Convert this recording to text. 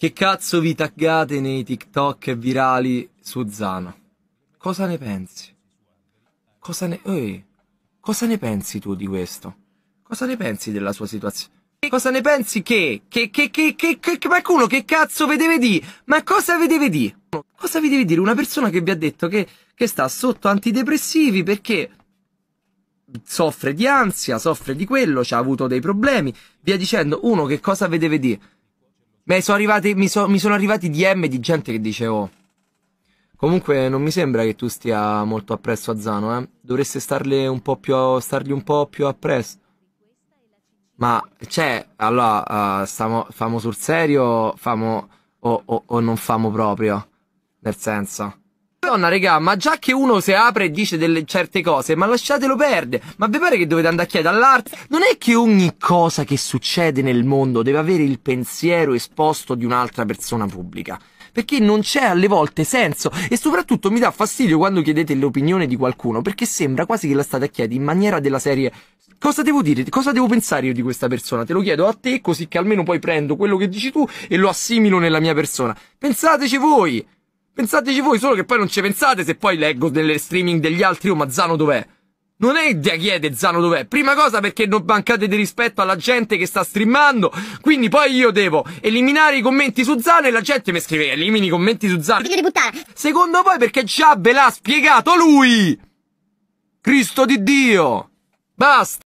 Che cazzo vi taggate nei TikTok virali su Zana? Cosa ne pensi? Cosa ne... Ehi, cosa ne pensi tu di questo? Cosa ne pensi della sua situazione? Cosa ne pensi che? Che, che, che, che, che, che qualcuno che cazzo vi deve dire? Ma cosa vi deve dire? Cosa vi deve dire una persona che vi ha detto che, che sta sotto antidepressivi perché soffre di ansia, soffre di quello, ci ha avuto dei problemi, via dicendo, uno che cosa vi deve dire? Beh, sono arrivati, mi, so, mi sono arrivati DM di gente che dice oh. Comunque non mi sembra che tu stia molto appresso a Zano, eh. Dovreste starle un po' più stargli un po' più appresso. Ma, cioè, allora, uh, eh, stiamo, famo sul serio, famo o, o, o non famo proprio? Nel senso. Madonna, regà, ma già che uno si apre e dice delle certe cose, ma lasciatelo perdere. Ma vi pare che dovete andare a chiedere all'arte? Non è che ogni cosa che succede nel mondo deve avere il pensiero esposto di un'altra persona pubblica perché non c'è alle volte senso e soprattutto mi dà fastidio quando chiedete l'opinione di qualcuno perché sembra quasi che la state a chiedere in maniera della serie cosa devo dire, cosa devo pensare io di questa persona, te lo chiedo a te così che almeno poi prendo quello che dici tu e lo assimilo nella mia persona. Pensateci voi! Pensateci voi, solo che poi non ci pensate se poi leggo nelle streaming degli altri, oh ma Zano dov'è? Non è idea chiede Zano dov'è. Prima cosa perché non mancate di rispetto alla gente che sta streamando. Quindi poi io devo eliminare i commenti su Zano e la gente mi scrive elimini i commenti su Zano. Secondo voi perché già ve l'ha spiegato lui? Cristo di Dio! Basta!